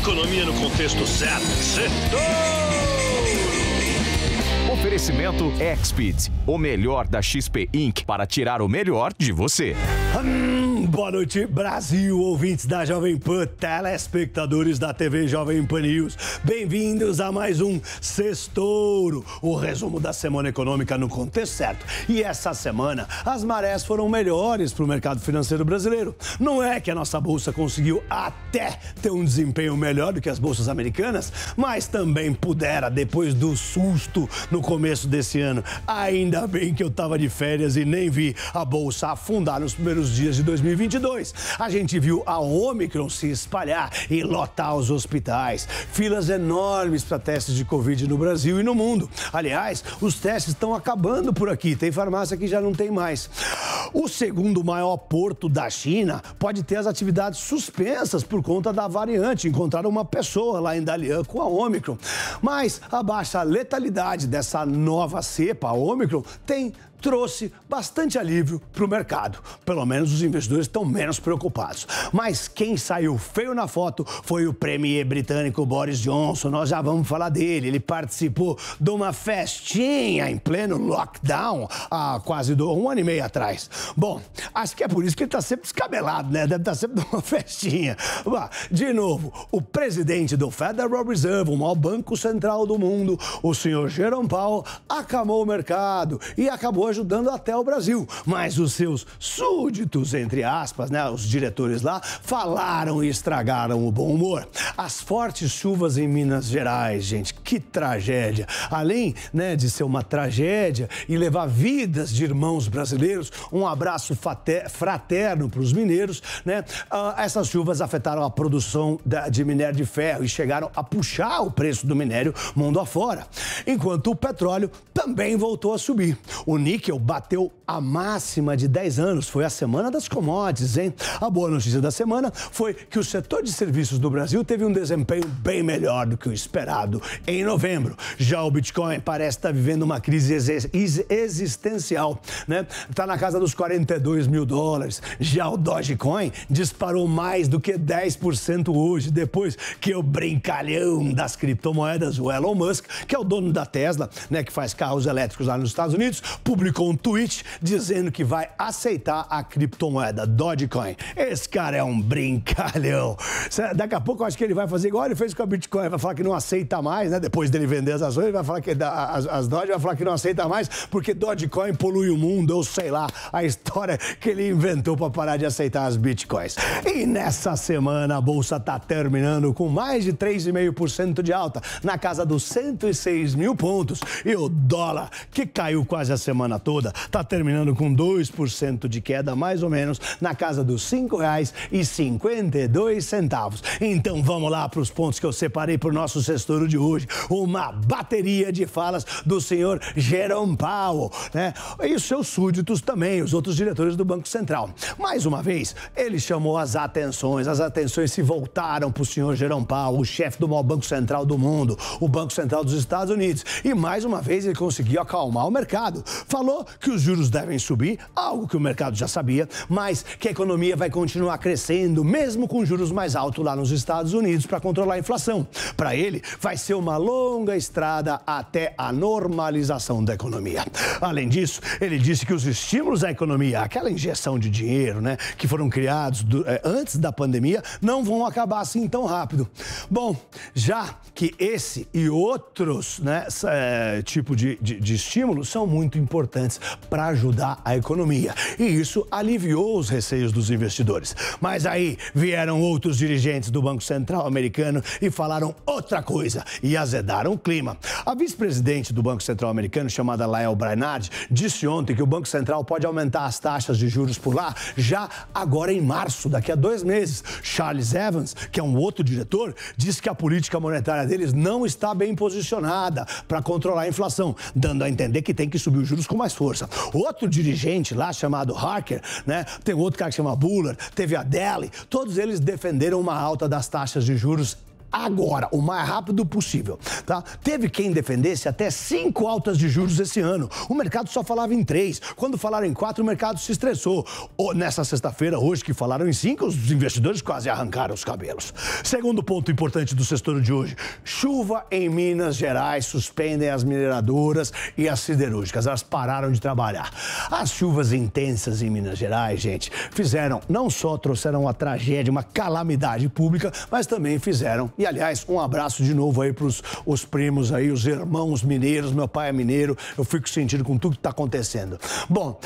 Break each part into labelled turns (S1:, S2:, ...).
S1: Economia no contexto certo. Setor. Oferecimento XPED, o melhor da XP Inc. para tirar o melhor de você. Hum, boa noite, Brasil, ouvintes da Jovem Pan, telespectadores da TV Jovem Pan News. Bem-vindos a mais um Sextouro, o resumo da semana econômica no contexto certo. E essa semana, as marés foram melhores para o mercado financeiro brasileiro. Não é que a nossa bolsa conseguiu até ter um desempenho melhor do que as bolsas americanas, mas também pudera depois do susto no começo desse ano. Ainda bem que eu estava de férias e nem vi a bolsa afundar nos primeiros primeiros dias de 2022. A gente viu a Omicron se espalhar e lotar os hospitais. Filas enormes para testes de Covid no Brasil e no mundo. Aliás, os testes estão acabando por aqui. Tem farmácia que já não tem mais. O segundo maior porto da China pode ter as atividades suspensas por conta da variante. Encontraram uma pessoa lá em Dalian com a Omicron. Mas a baixa letalidade dessa nova cepa, a Omicron, tem trouxe bastante alívio para o mercado. Pelo menos os investidores estão menos preocupados. Mas quem saiu feio na foto foi o premier britânico Boris Johnson. Nós já vamos falar dele. Ele participou de uma festinha em pleno lockdown há quase um ano e meio atrás. Bom, acho que é por isso que ele está sempre descabelado, né? Deve estar tá sempre numa festinha. De novo, o presidente do Federal Reserve, o maior banco central do mundo, o senhor Jerome Powell, acamou o mercado e acabou ajudando até o Brasil. Mas os seus súditos, entre aspas, né, os diretores lá, falaram e estragaram o bom humor. As fortes chuvas em Minas Gerais, gente, que tragédia. Além né, de ser uma tragédia e levar vidas de irmãos brasileiros, um abraço fraterno para os mineiros, né? Ah, essas chuvas afetaram a produção de minério de ferro e chegaram a puxar o preço do minério mundo afora. Enquanto o petróleo também voltou a subir. O níquel níquel bateu a máxima de 10 anos. Foi a semana das commodities, hein? A boa notícia da semana foi que o setor de serviços do Brasil teve um desempenho bem melhor do que o esperado em novembro. Já o Bitcoin parece estar tá vivendo uma crise existencial, né? Está na casa dos 42 mil dólares. Já o Dogecoin disparou mais do que 10% hoje, depois que o brincalhão das criptomoedas, o Elon Musk, que é o dono da Tesla, né, que faz carros elétricos lá nos Estados Unidos, publicou publicou um tweet dizendo que vai aceitar a criptomoeda Dogecoin. Esse cara é um brincalhão. Daqui a pouco eu acho que ele vai fazer igual ele fez com a Bitcoin, vai falar que não aceita mais, né? Depois dele vender as ações, ele vai falar que as, as Doge, vai falar que não aceita mais porque Dogecoin polui o mundo, ou sei lá, a história que ele inventou para parar de aceitar as Bitcoins. E nessa semana a bolsa está terminando com mais de 3,5% de alta, na casa dos 106 mil pontos. E o dólar, que caiu quase a semana toda. Está terminando com 2% de queda, mais ou menos, na casa dos R$ 5,52. Então vamos lá para os pontos que eu separei para o nosso sextouro de hoje. Uma bateria de falas do senhor Jerome Powell, né? E os seus súditos também, os outros diretores do Banco Central. Mais uma vez, ele chamou as atenções, as atenções se voltaram para o senhor Jerome Powell, o chefe do maior Banco Central do mundo, o Banco Central dos Estados Unidos. E mais uma vez ele conseguiu acalmar o mercado. Falou falou que os juros devem subir, algo que o mercado já sabia, mas que a economia vai continuar crescendo, mesmo com juros mais altos lá nos Estados Unidos, para controlar a inflação. Para ele, vai ser uma longa estrada até a normalização da economia. Além disso, ele disse que os estímulos à economia, aquela injeção de dinheiro, né, que foram criados do, é, eh, antes da pandemia, não vão acabar assim tão rápido. Bom, já que esse e outros né, é, tipo de, de, de são muito importantes importantes para ajudar a economia. E isso aliviou os receios dos investidores. Mas aí vieram outros dirigentes do Banco Central americano e falaram outra coisa e azedaram o clima. A vice-presidente do Banco Central americano, chamada Lael Brainard, disse ontem que o Banco Central pode aumentar as taxas de juros por lá já agora em março, daqui a dois meses. Charles Evans, que é um outro diretor, disse que a política monetária deles não está bem posicionada para controlar a inflação, dando a entender que tem que subir os juros com mais mais força. Outro dirigente lá chamado Harker, né? Tem outro cara que chama Buller, teve a Deli, todos eles defenderam uma alta das taxas de juros agora, o mais rápido possível. Tá? Teve quem defendesse até cinco altas de juros esse ano. O mercado só falava em três. Quando falaram em quatro, o mercado se estressou. Ou, nessa sexta-feira, hoje que falaram em cinco, os investidores quase arrancaram os cabelos. Segundo ponto importante do setor de hoje: chuva em Minas Gerais suspendem as mineradoras e as siderúrgicas. Elas pararam de trabalhar. As chuvas intensas em Minas Gerais, gente, fizeram não só trouxeram uma tragédia, uma calamidade pública, mas também fizeram e, aliás, um abraço de novo aí para os primos aí, os irmãos mineiros. Meu pai é mineiro, eu fico sentindo com tudo que está acontecendo. Bom,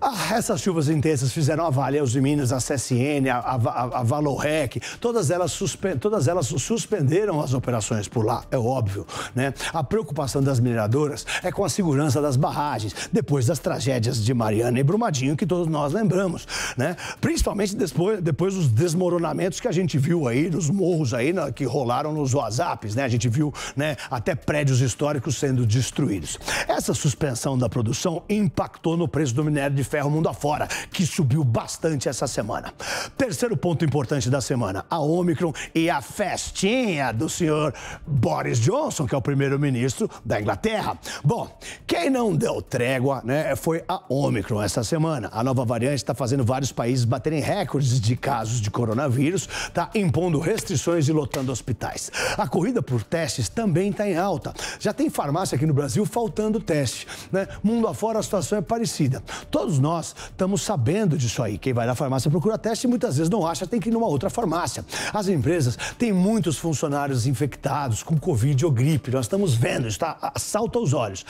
S1: ah, essas chuvas intensas fizeram a Vale aos Minas, a CSN, a, a, a, Valorec, todas elas, suspe, todas elas suspenderam as operações por lá, é óbvio, né? A preocupação das mineradoras é com a segurança das barragens, depois das tragédias de Mariana e Brumadinho, que todos nós lembramos, né? Principalmente depois, depois dos desmoronamentos que a gente viu aí, nos morros aí, na, né, que rolaram nos WhatsApps, né? A gente viu né, até prédios históricos sendo destruídos. Essa suspensão da produção impactou no preço do minério de ferro mundo afora, que subiu bastante essa semana. Terceiro ponto importante da semana, a Omicron e a festinha do senhor Boris Johnson, que é o primeiro-ministro da Inglaterra. Bom, quem não deu trégua né, foi a Omicron essa semana. A nova variante está fazendo vários países baterem recordes de casos de coronavírus, está impondo restrições e lotando hospitais. A corrida por testes também está em alta. Já tem farmácia aqui no Brasil faltando teste. Né? Mundo afora a situação é parecida. Todos nós estamos sabendo disso aí. Quem vai na farmácia procura teste e muitas vezes não acha, tem que ir numa outra farmácia. As empresas têm muitos funcionários infectados com Covid ou gripe. Nós estamos vendo, está salta aos olhos.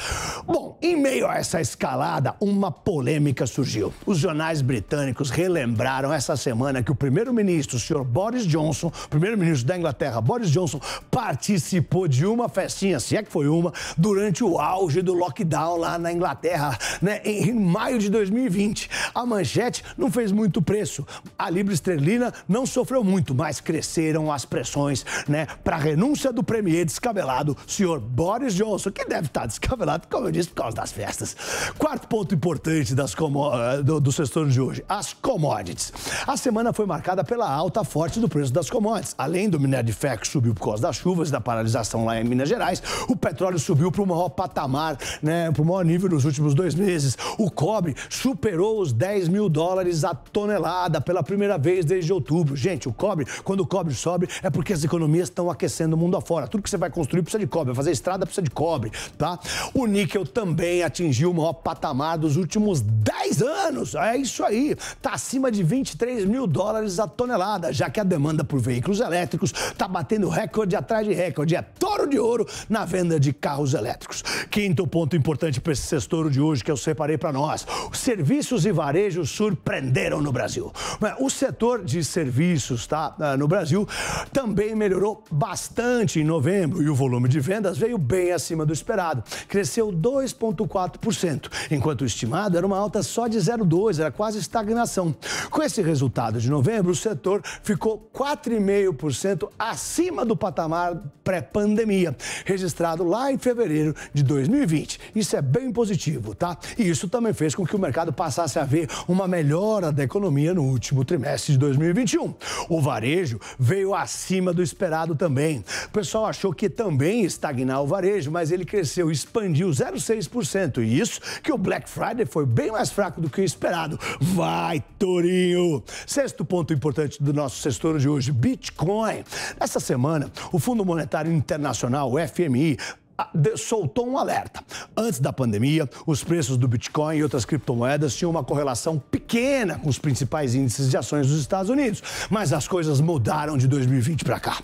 S1: Bom, em meio a essa escalada, uma polêmica surgiu. Os jornais britânicos relembraram essa semana que o primeiro-ministro, o senhor Boris Johnson, primeiro-ministro da Inglaterra, Inglaterra, Boris Johnson participou de uma festinha, se é que foi uma, durante o auge do lockdown lá na Inglaterra, né, em maio de 2020. A manchete não fez muito preço. A libra esterlina não sofreu muito, mas cresceram as pressões, né, para a renúncia do premier descabelado, senhor Boris Johnson, que deve estar tá descabelado, como eu disse, por causa das festas. Quarto ponto importante das eh, do, do de hoje, as commodities. A semana foi marcada pela alta forte do preço das commodities, além do minério de ferro que subiu por causa das chuvas, da paralisação lá em Minas Gerais. O petróleo subiu para o maior patamar, né, para o maior nível nos últimos dois meses. O cobre superou os 10 mil dólares a tonelada pela primeira vez desde outubro. Gente, o cobre, quando o cobre sobe, é porque as economias estão aquecendo o mundo afora. Tudo que você vai construir precisa de cobre, vai fazer estrada precisa de cobre, tá? O níquel também atingiu o maior patamar dos últimos 10 anos. É isso aí. Está acima de 23 mil dólares a tonelada, já que a demanda por veículos elétricos está batendo recorde atrás de recorde. É toro de ouro na venda de carros elétricos. Quinto ponto importante para esse setor de hoje que eu separei para nós. Os serviços e varejo surpreenderam no Brasil. É, o setor de serviços tá, é, no Brasil também melhorou bastante em novembro e o volume de vendas veio bem acima do esperado. Cresceu 2,4%, enquanto o estimado era uma alta só de 0,2%, era quase estagnação. Com esse resultado de novembro, o setor ficou 4,5% acima acima do patamar pré-pandemia, registrado lá em fevereiro de 2020. Isso é bem positivo, tá? E isso também fez com que o mercado passasse a ver uma melhora da economia no último trimestre de 2021. O varejo veio acima do esperado também. O pessoal achou que também estagnar o varejo, mas ele cresceu, expandiu 0,6%. E isso que o Black Friday foi bem mais fraco do que o esperado. Vai, Torinho! Sexto ponto importante do nosso setor de hoje, Bitcoin. Essa semana, o Fundo Monetário Internacional, o FMI, ah, soltou um alerta. Antes da pandemia, os preços do Bitcoin e outras criptomoedas tinham uma correlação pequena com os principais índices de ações dos Estados Unidos, mas as coisas mudaram de 2020 para cá.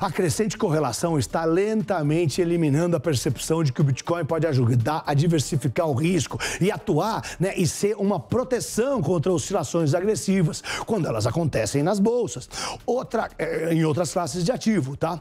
S1: A crescente correlação está lentamente eliminando a percepção de que o Bitcoin pode ajudar a diversificar o risco e atuar né, e ser uma proteção contra oscilações agressivas quando elas acontecem nas bolsas, outra, eh, em outras classes de ativo, tá?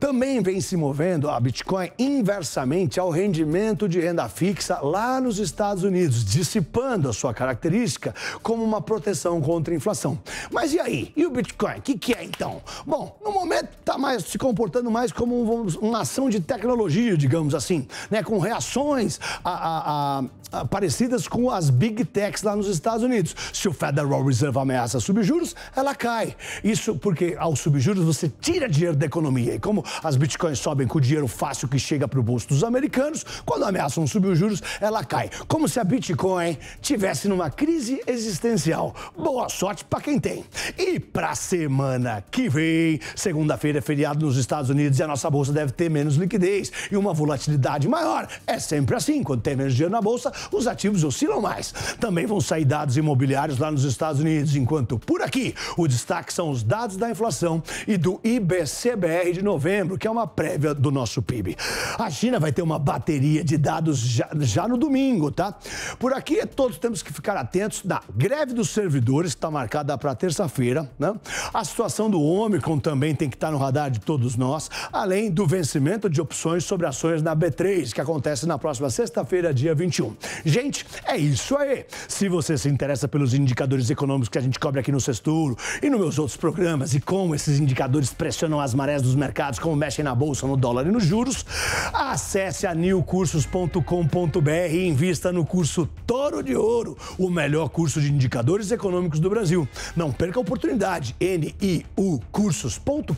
S1: Também vem se movendo a Bitcoin inversamente ao rendimento de renda fixa lá nos Estados Unidos, dissipando a sua característica como uma proteção contra a inflação. Mas e aí? E o Bitcoin? O que, que, é então? Bom, no momento está mais se comportando mais como uma ação de tecnologia, digamos assim, né? com reações a, a, a ah, parecidas com as big techs lá nos Estados Unidos. Se o Federal Reserve ameaça subjuros, ela cai. Isso porque aos subjuros você tira dinheiro da economia. E como as bitcoins sobem com o dinheiro fácil que chega para o bolso dos americanos, quando ameaçam subjuros, ela cai. Como se a Bitcoin tivesse numa crise existencial. Boa sorte para quem tem. E para semana que vem, segunda-feira é feriado nos Estados Unidos e a nossa bolsa deve ter menos liquidez e uma volatilidade maior. É sempre assim, quando tem menos dinheiro na bolsa, os ativos oscilam mais. Também vão sair dados imobiliários lá nos Estados Unidos, enquanto por aqui o destaque são os dados da inflação e do IBCBR de novembro, que é uma prévia do nosso PIB. A China vai ter uma bateria de dados já, já no domingo, tá? Por aqui todos temos que ficar atentos Da greve dos servidores, que está marcada para terça-feira, né? A situação do Omicron também tem que estar tá no radar de todos nós, além do vencimento de opções sobre ações na B3, que acontece na próxima sexta-feira, dia 21. Gente, é isso aí. Se você se interessa pelos indicadores econômicos que a gente cobre aqui no Sexturo e nos meus outros programas e como esses indicadores pressionam as marés dos mercados, como mexem na bolsa, no dólar e nos juros, acesse a newcursos.com.br e invista no curso Toro de Ouro, o melhor curso de indicadores econômicos do Brasil. Não perca a oportunidade. niucursos.com.br.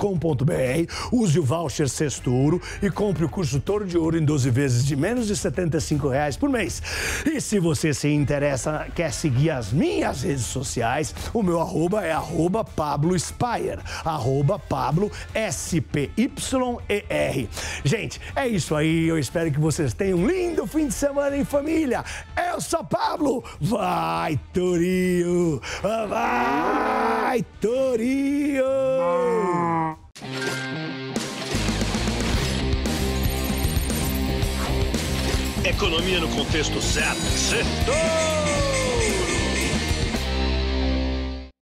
S1: Use o voucher Sexturo e compre o curso Toro de Ouro em 12 vezes de menos de R$ 75 reais por mês. E se você se interessa, quer seguir as minhas redes sociais, o meu arroba é arroba Pablo Spire, arroba Pablo S-P-Y-E-R. Gente, é isso aí. Eu espero que vocês tenham um lindo fim de semana em família. Eu sou Pablo. Vai, Torio Vai, Torio Economia no contexto certo. Sextou!